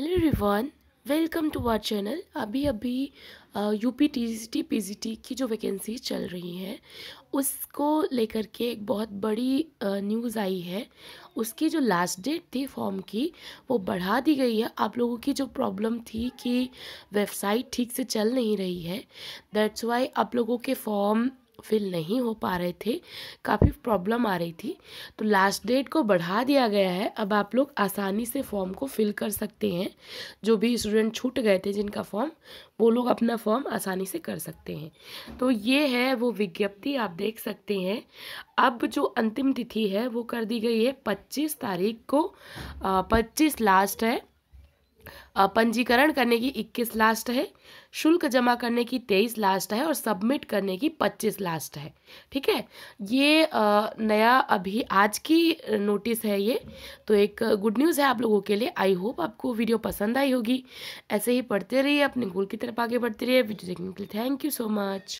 hello Rivan welcome to our channel अभी अभी U P T T P G T की जो वैकेंसी चल रही है उसको लेकर के एक बहुत बड़ी न्यूज़ आई है उसकी जो लास्ट डेट थी फॉर्म की वो बढ़ा दी गई है आप लोगों की जो प्रॉब्लम थी कि वेबसाइट ठीक से चल नहीं रही है दैट्स वाई आप लोगों के फॉर्म फिल नहीं हो पा रहे थे काफ़ी प्रॉब्लम आ रही थी तो लास्ट डेट को बढ़ा दिया गया है अब आप लोग आसानी से फॉर्म को फिल कर सकते हैं जो भी स्टूडेंट छूट गए थे जिनका फॉर्म वो लोग अपना फॉर्म आसानी से कर सकते हैं तो ये है वो विज्ञप्ति आप देख सकते हैं अब जो अंतिम तिथि है वो कर दी गई है पच्चीस तारीख को पच्चीस लास्ट है पंजीकरण करने की 21 लास्ट है शुल्क जमा करने की 23 लास्ट है और सबमिट करने की 25 लास्ट है ठीक है ये नया अभी आज की नोटिस है ये तो एक गुड न्यूज़ है आप लोगों के लिए आई होप आपको वीडियो पसंद आई होगी ऐसे ही पढ़ते रहिए अपने गोल की तरफ आगे बढ़ते रहिए वीडियो देखने के लिए थैंक यू सो मच